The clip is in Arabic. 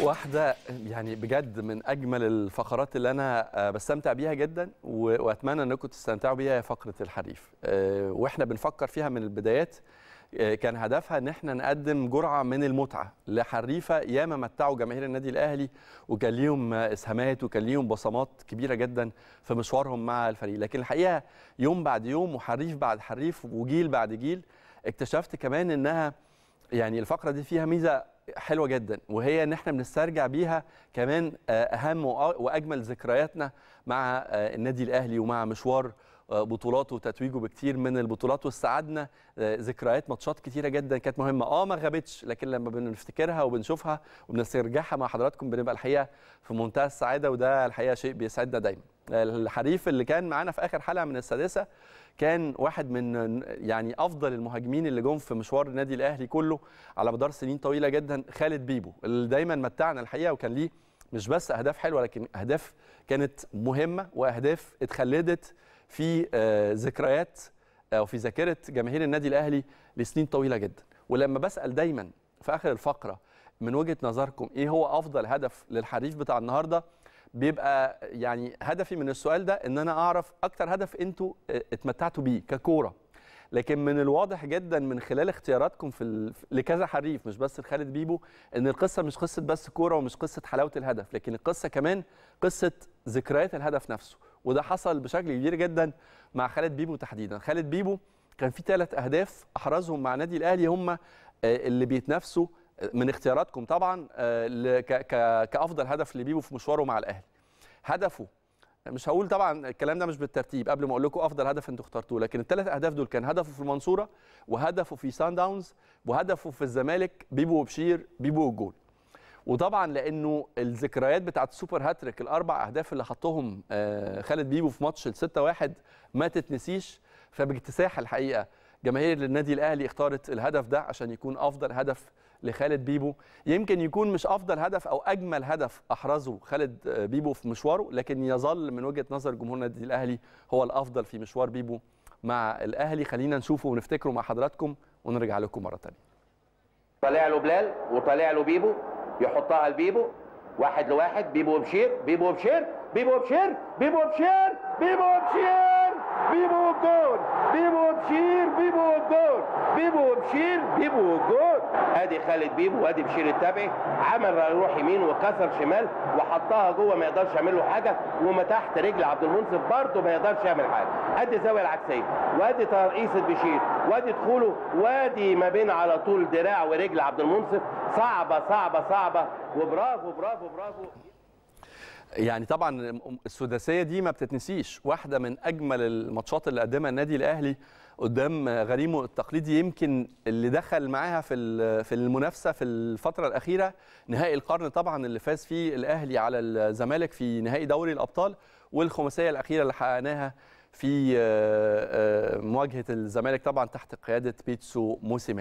واحدة يعني بجد من أجمل الفقرات اللي أنا آه، بستمتع بيها جدا وأتمنى أنكم تستمتعوا بيها هي فقرة الحريف آه، وإحنا بنفكر فيها من البدايات آه، كان هدفها ان احنا نقدم جرعه من المتعه لحريفه ياما متعوا جماهير النادي الاهلي وكان ليهم اسهامات وكان ليهم بصمات كبيره جدا في مشوارهم مع الفريق لكن الحقيقه يوم بعد يوم وحريف بعد حريف وجيل بعد جيل اكتشفت كمان انها يعني الفقره دي فيها ميزه حلوه جدا وهي ان احنا بنسترجع بيها كمان آه، اهم واجمل ذكرياتنا مع آه، النادي الاهلي ومع مشوار بطولاته وتتويجه بكتير من البطولات واستعدنا آه، ذكريات ماتشات كتيره جدا كانت مهمه اه ما غابتش لكن لما بنفتكرها وبنشوفها وبنسترجعها مع حضراتكم بنبقى الحقيقه في منتهى السعاده وده الحقيقه شيء بيسعدنا دايما آه، الحريف اللي كان معانا في اخر حلقه من السادسه كان واحد من يعني افضل المهاجمين اللي جم في مشوار النادي الاهلي كله على مدار سنين طويله جدا خالد بيبو اللي دايما متعنا الحقيقه وكان ليه مش بس اهداف حلوه لكن اهداف كانت مهمه واهداف اتخلدت في آه، ذكريات آه، او في ذاكره جماهير النادي الاهلي لسنين طويله جدا ولما بسال دايما في اخر الفقره من وجهه نظركم ايه هو افضل هدف للحريف بتاع النهارده بيبقى يعني هدفي من السؤال ده ان انا اعرف اكتر هدف انتوا آه، اتمتعتوا بيه ككوره لكن من الواضح جدا من خلال اختياراتكم في ال... لكذا حريف مش بس لخالد بيبو ان القصه مش قصه بس كوره ومش قصه حلاوه الهدف لكن القصه كمان قصه ذكريات الهدف نفسه وده حصل بشكل كبير جدا مع خالد بيبو تحديدا خالد بيبو كان في ثلاث اهداف احرزهم مع نادي الاهلي هم آه، اللي بيتنافسوا آه، من اختياراتكم طبعا آه، كافضل هدف لبيبو في مشواره مع الاهلي هدفه مش هقول طبعا الكلام ده مش بالترتيب قبل ما اقول لكم افضل هدف انتوا اخترتوه لكن الثلاث اهداف دول كان هدفه في المنصوره وهدفه في سان داونز وهدفه في الزمالك بيبو وبشير بيبو والجول وطبعا لانه الذكريات بتاعت السوبر هاتريك الاربع اهداف اللي حطهم آه، خالد بيبو في ماتش ال 6 1 ما تتنسيش فباكتساح الحقيقه جماهير النادي الاهلي اختارت الهدف ده عشان يكون افضل هدف لخالد بيبو يمكن يكون مش افضل هدف او اجمل هدف احرزه خالد آه، بيبو في مشواره لكن يظل من وجهه نظر جمهور النادي الاهلي هو الافضل في مشوار بيبو مع الاهلي خلينا نشوفه ونفتكره مع حضراتكم ونرجع لكم مره ثانيه طالع له بلال وطالع له بيبو يحطها لبيبو واحد لواحد بيبو بشير بيبو بشير بيبو بشير بيبو بشير بيبو بشير بيبو جول بيبو بشير بيبو جول بيبو بشير بيبو جول ادي خالد بيبو وادي بشير التابعي عمل روح يمين وكسر شمال وحطها جوه ما يقدرش يعمل له حاجه وما تحت رجل عبد المنصف برضه ما يقدرش يعمل حاجه ادي الزاويه العكسيه وادي ترقيصه بشير وادي دخوله وادي ما بين على طول دراع ورجل عبد المنصف صعبه صعبه صعبه وبرافو برافو برافو يعني طبعا السداسيه دي ما بتتنسيش واحده من اجمل الماتشات اللي قدمها النادي الاهلي قدام غريمه التقليدي يمكن اللي دخل معاها في في المنافسه في الفتره الاخيره نهائي القرن طبعا اللي فاز فيه الاهلي على الزمالك في نهائي دوري الابطال والخماسيه الاخيره اللي حققناها في آه، آه، مواجهه الزمالك طبعا تحت قياده بيتسو موسيماني